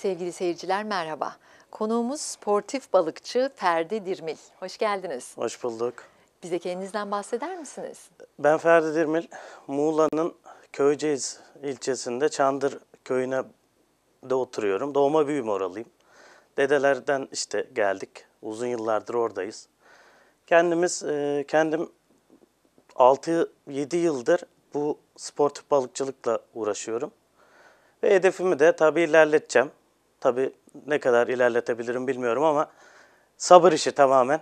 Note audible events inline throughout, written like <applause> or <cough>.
Sevgili seyirciler merhaba. Konuğumuz sportif balıkçı Ferdi Dirmil. Hoş geldiniz. Hoş bulduk. Bize kendinizden bahseder misiniz? Ben Ferdi Dirmil. Muğla'nın Köyceğiz ilçesinde Çandır köyüne de oturuyorum. Doğma büyüm oralıyım. Dedelerden işte geldik. Uzun yıllardır oradayız. Kendimiz e, kendim 6-7 yıldır bu sportif balıkçılıkla uğraşıyorum. Ve hedefimi de tabii ilerleteceğim. Tabii ne kadar ilerletebilirim bilmiyorum ama sabır işi tamamen.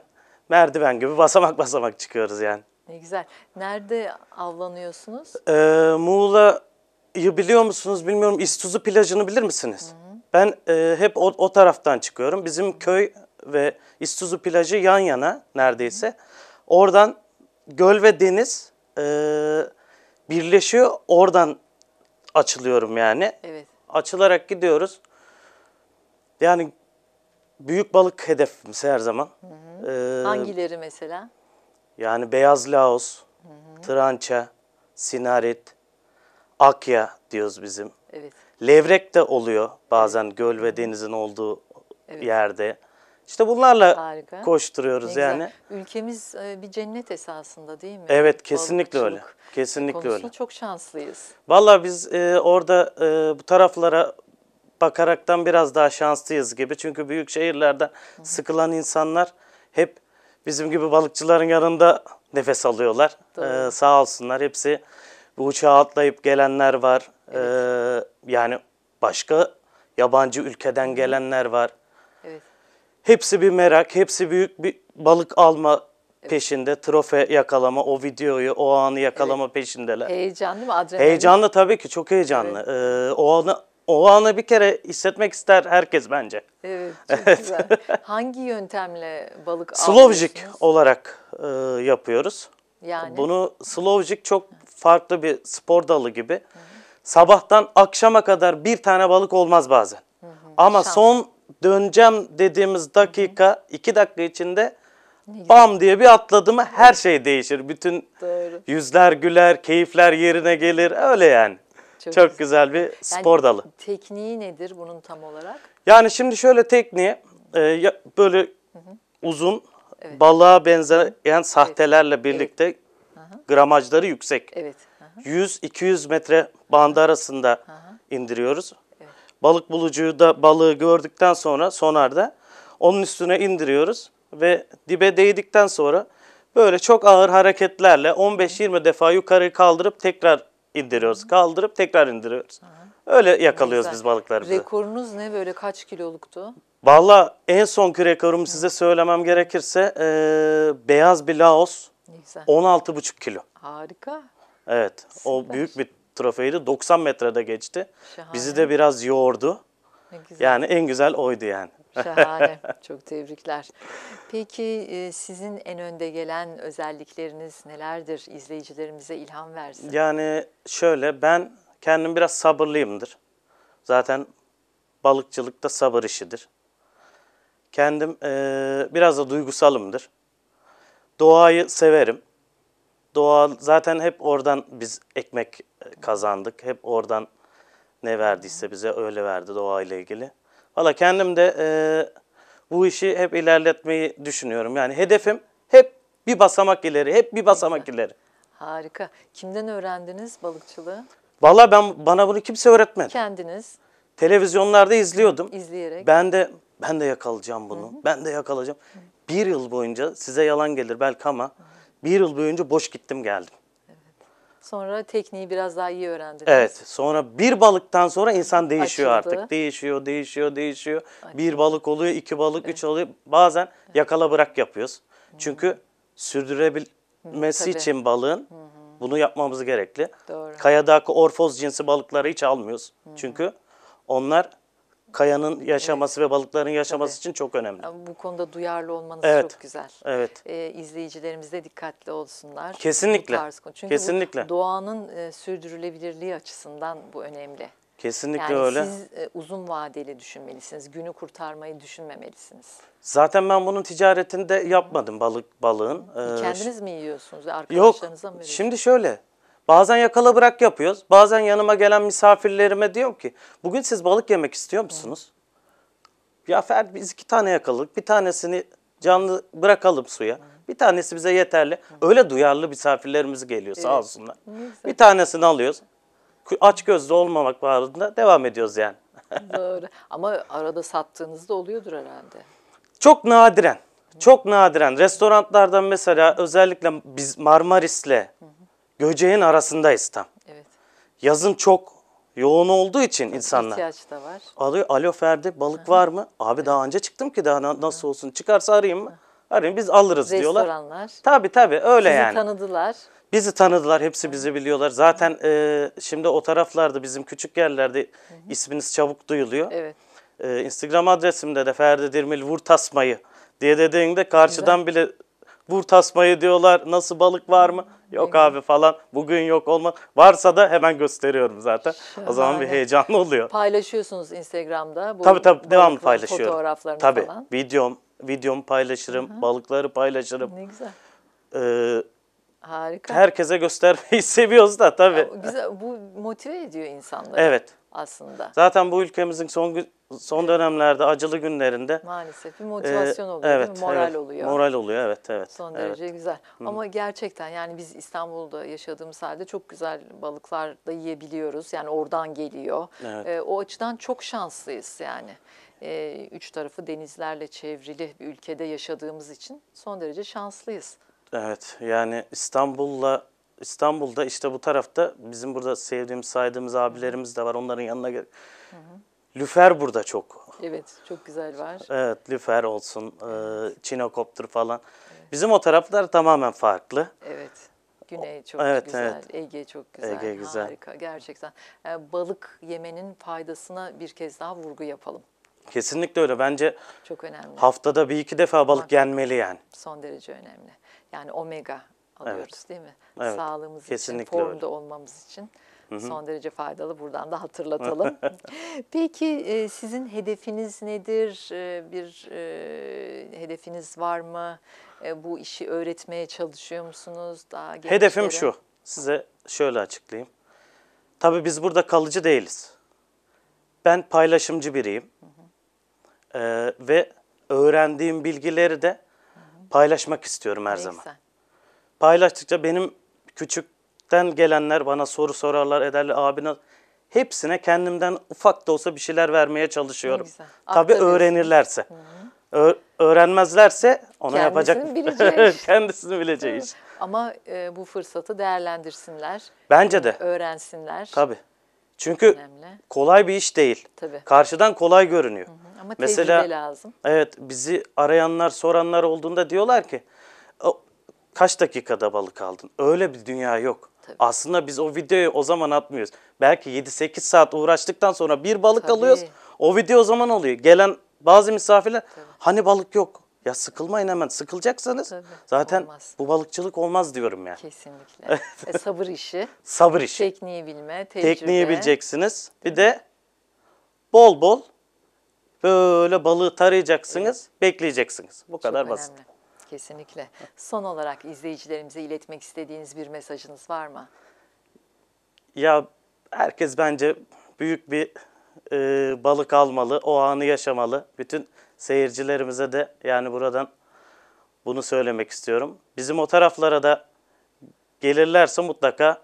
Merdiven gibi basamak <laughs> basamak çıkıyoruz yani. Ne güzel. Nerede avlanıyorsunuz? Ee, Muğla'yı biliyor musunuz bilmiyorum. İstuzu plajını bilir misiniz? Hı hı. Ben e, hep o, o taraftan çıkıyorum. Bizim hı. köy ve İstuzu plajı yan yana neredeyse. Hı. Oradan göl ve deniz e, birleşiyor. Oradan açılıyorum yani. Evet. Açılarak gidiyoruz. Yani büyük balık hedefimiz her zaman. Hı hı. Ee, Hangileri mesela? Yani beyaz laos, hı hı. trança, sinarit, akya diyoruz bizim. Evet. Levrek de oluyor bazen göl ve denizin olduğu evet. yerde. İşte bunlarla Harika. koşturuyoruz ne yani. Güzel. Ülkemiz e, bir cennet esasında değil mi? Evet kesinlikle öyle. Kesinlikle öyle. çok şanslıyız. Valla biz e, orada e, bu taraflara bakaraktan biraz daha şanslıyız gibi. Çünkü büyük şehirlerde sıkılan insanlar hep bizim gibi balıkçıların yanında nefes alıyorlar. Ee, sağ olsunlar hepsi bu uçağa atlayıp gelenler var. Evet. Ee, yani başka yabancı ülkeden gelenler var. Evet. Hepsi bir merak, hepsi büyük bir balık alma peşinde, trofe yakalama, o videoyu, o anı yakalama evet. peşindeler. Heyecanlı mı? Adrenalin. Heyecanlı tabii ki, çok heyecanlı. Evet. Ee, o anı o anı bir kere hissetmek ister herkes bence. Evet, <laughs> çok evet. güzel. Hangi yöntemle balık Slovjik olarak e, yapıyoruz. Yani? Bunu Slovjik çok farklı bir spor dalı gibi. Hı hı. Sabahtan akşama kadar bir tane balık olmaz bazen. Hı hı. Ama Şans. son döneceğim dediğimiz dakika, hı hı. iki dakika içinde bam diye bir atladı mı her şey değişir. Bütün Doğru. yüzler güler, keyifler yerine gelir öyle yani. Çok, Çok güzel bir spor yani, dalı. Tekniği nedir bunun tam olarak? Yani şimdi şöyle tekniği e, böyle hı hı. uzun evet. balığa benzeyen evet. sahtelerle birlikte evet. gramajları yüksek. Evet. 100-200 metre bandı arasında Aha. indiriyoruz. Evet. Balık bulucuyu da balığı gördükten sonra sonarda onun üstüne indiriyoruz ve dibe değdikten sonra böyle çok ağır hareketlerle 15-20 defa yukarı kaldırıp tekrar indiriyoruz. Kaldırıp tekrar indiriyoruz. Öyle yakalıyoruz Güzel. biz balıkları. Rekorunuz ne böyle kaç kiloluktu? Valla en sonki rekorumu size söylemem gerekirse e, beyaz bir Laos 16,5 kilo. Harika. Evet Süper. o büyük bir trofeydi 90 metrede geçti. Şahane. Bizi de biraz yoğurdu. Ne güzel. Yani en güzel oydu yani. Şahane. <laughs> Çok tebrikler. Peki e, sizin en önde gelen özellikleriniz nelerdir? İzleyicilerimize ilham versin. Yani şöyle ben kendim biraz sabırlıyımdır. Zaten balıkçılık da sabır işidir. Kendim e, biraz da duygusalımdır. Doğayı severim. Doğa zaten hep oradan biz ekmek e, kazandık. Hep oradan ne verdiyse bize öyle verdi doğayla ilgili. Valla kendim de e, bu işi hep ilerletmeyi düşünüyorum. Yani hedefim hep bir basamak ileri, hep bir basamak ileri. Harika. Kimden öğrendiniz balıkçılığı? Valla ben bana bunu kimse öğretmedi. Kendiniz? Televizyonlarda izliyordum. İzleyerek. Ben de ben de yakalayacağım bunu. Hı hı. Ben de yakalayacağım. Hı. Bir yıl boyunca size yalan gelir belki ama hı bir yıl boyunca boş gittim geldim. Sonra tekniği biraz daha iyi öğrendiniz. Evet. Sonra bir balıktan sonra insan değişiyor Açıldı. artık. Değişiyor, değişiyor, değişiyor. Aynen. Bir balık oluyor, iki balık, evet. üç oluyor. Bazen evet. yakala bırak yapıyoruz. hı Çünkü hmm. sürdürebilmesi Tabii. için balığın hı bunu yapmamız gerekli. Doğru. Kayadaki orfoz cinsi balıkları hiç almıyoruz. hı Çünkü onlar kayanın yaşaması evet. ve balıkların yaşaması Tabii. için çok önemli. Bu konuda duyarlı olmanız evet. çok güzel. Evet. Ee, izleyicilerimiz de dikkatli olsunlar. Kesinlikle. Çünkü Kesinlikle. Bu doğanın e, sürdürülebilirliği açısından bu önemli. Kesinlikle yani öyle. Siz e, uzun vadeli düşünmelisiniz. Günü kurtarmayı düşünmemelisiniz. Zaten ben bunun ticaretini de yapmadım balık balığın. Ee, Kendiniz mi yiyorsunuz? Arkadaşlarınıza yok, mı veriyorsunuz? Şimdi şöyle Bazen yakala bırak yapıyoruz. Bazen yanıma gelen misafirlerime diyorum ki bugün siz balık yemek istiyor musunuz? Evet. Ya Ferdi biz iki tane yakaladık. Bir tanesini canlı bırakalım suya. Evet. Bir tanesi bize yeterli. Evet. Öyle duyarlı misafirlerimiz geliyor evet. sağ olsunlar. Neyse. Bir tanesini alıyoruz. Aç gözlü olmamak bağlamında devam ediyoruz yani. <laughs> Doğru. Ama arada sattığınızda oluyordur herhalde. Çok nadiren. Çok nadiren. Restoranlardan mesela özellikle biz Marmaris'le göceğin arasındayız tam. Evet. Yazın çok yoğun olduğu için insanlar. İhtiyaç da var. Alıyor alo Ferdi balık Hı-hı. var mı? Abi evet. daha önce çıktım ki daha nasıl olsun çıkarsa arayayım mı? Arayın biz alırız Restoranlar. diyorlar. Restoranlar. Tabii tabii öyle Sizi yani. Bizi tanıdılar. Bizi tanıdılar hepsi bizi biliyorlar. Zaten e, şimdi o taraflarda bizim küçük yerlerde Hı-hı. isminiz çabuk duyuluyor. Evet. E, Instagram adresimde de Ferdi Dirmil Vurtasmayı diye dediğinde karşıdan Güzel. bile Vur tasmayı diyorlar. Nasıl balık var mı? Yok evet. abi falan. Bugün yok olma. Varsa da hemen gösteriyorum zaten. Şahane. O zaman bir heyecanlı oluyor. Paylaşıyorsunuz Instagram'da. Bu tabii tabii devamlı paylaşıyorum. Fotoğraflarını tabii. falan. Videom, videomu paylaşırım. Hı-hı. Balıkları paylaşırım. Ne güzel. Ee, Harika. Herkese göstermeyi <laughs> seviyoruz da tabii. Ya, güzel. Bu motive ediyor insanları. Evet. Aslında. Zaten bu ülkemizin son son dönemlerde acılı günlerinde maalesef bir e, motivasyon oluyor, evet, değil mi? moral evet, oluyor. Moral oluyor evet evet. Son derece evet. güzel. Hı. Ama gerçekten yani biz İstanbul'da yaşadığımız halde çok güzel balıklar da yiyebiliyoruz. Yani oradan geliyor. Evet. E, o açıdan çok şanslıyız yani. E, üç tarafı denizlerle çevrili bir ülkede yaşadığımız için son derece şanslıyız. Evet yani İstanbul'la İstanbul'da işte bu tarafta bizim burada sevdiğimiz, saydığımız abilerimiz de var. Onların yanına Hı hı. Lüfer burada çok. Evet, çok güzel var. Evet, lüfer olsun, evet. çinokoptur falan. Evet. Bizim o taraflar tamamen farklı. Evet. Güney çok evet, güzel, evet. Ege çok güzel, Ege güzel. harika gerçekten. E, balık yemenin faydasına bir kez daha vurgu yapalım. Kesinlikle öyle. Bence çok önemli. Haftada bir iki defa balık Bak, yenmeli yani. Son derece önemli. Yani omega alıyoruz evet. değil mi? Evet. Sağlığımız Kesinlikle için, formda öyle. olmamız için. Hı Son derece faydalı. Buradan da hatırlatalım. <laughs> Peki e, sizin hedefiniz nedir? E, bir e, hedefiniz var mı? Bu işi öğretmeye çalışıyor musunuz? Daha gençlere? Hedefim şu. Size şöyle açıklayayım. Tabii biz burada kalıcı değiliz. Ben paylaşımcı biriyim. Ee, ve öğrendiğim bilgileri de paylaşmak istiyorum her Neyse. zaman. Paylaştıkça benim küçük ekipten gelenler bana soru sorarlar ederler abine hepsine kendimden ufak da olsa bir şeyler vermeye çalışıyorum. tabi öğrenirlerse. Hı -hı. Ö öğrenmezlerse ona Kendisini yapacak bileceği iş. <laughs> Kendisini bileceği iş. Ama e, bu fırsatı değerlendirsinler. Bence de. Öğrensinler. tabi Çünkü Önemli. kolay bir iş değil. Tabii. Karşıdan kolay görünüyor. Hı hı. Ama Mesela, lazım. Evet bizi arayanlar soranlar olduğunda diyorlar ki kaç dakikada balık aldın? Öyle bir dünya yok. Tabii. Aslında biz o videoyu o zaman atmıyoruz. Belki 7-8 saat uğraştıktan sonra bir balık Tabii. alıyoruz. O video o zaman oluyor. Gelen bazı misafirler Tabii. hani balık yok. Ya sıkılmayın hemen. Sıkılacaksanız Tabii, zaten olmaz. bu balıkçılık olmaz diyorum yani. Kesinlikle. <laughs> e, sabır işi. Sabır işi. Tekniği bilme, tecrübe. Tekniği bileceksiniz. Bir de bol bol böyle balığı tarayacaksınız, evet. bekleyeceksiniz. Bu Çok kadar önemli. basit. Kesinlikle. Son olarak izleyicilerimize iletmek istediğiniz bir mesajınız var mı? Ya herkes bence büyük bir e, balık almalı, o anı yaşamalı. Bütün seyircilerimize de yani buradan bunu söylemek istiyorum. Bizim o taraflara da gelirlerse mutlaka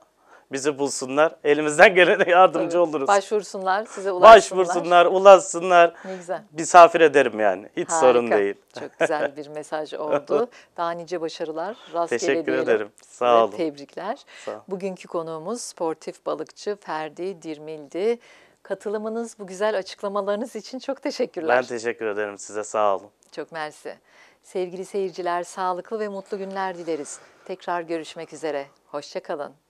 bizi bulsunlar. Elimizden gelene yardımcı evet. oluruz. Başvursunlar, size ulaşsınlar. Başvursunlar, ulaşsınlar. Ne güzel. Misafir ederim yani. Hiç Harika. sorun değil. Çok güzel bir mesaj oldu. <laughs> Daha nice başarılar. Rastgele Teşekkür ederim. Sağ olun. Tebrikler. Sağ olun. Bugünkü konuğumuz sportif balıkçı Ferdi Dirmil'di. Katılımınız, bu güzel açıklamalarınız için çok teşekkürler. Ben teşekkür ederim size. Sağ olun. Çok mersi. Sevgili seyirciler, sağlıklı ve mutlu günler dileriz. Tekrar görüşmek üzere. Hoşçakalın.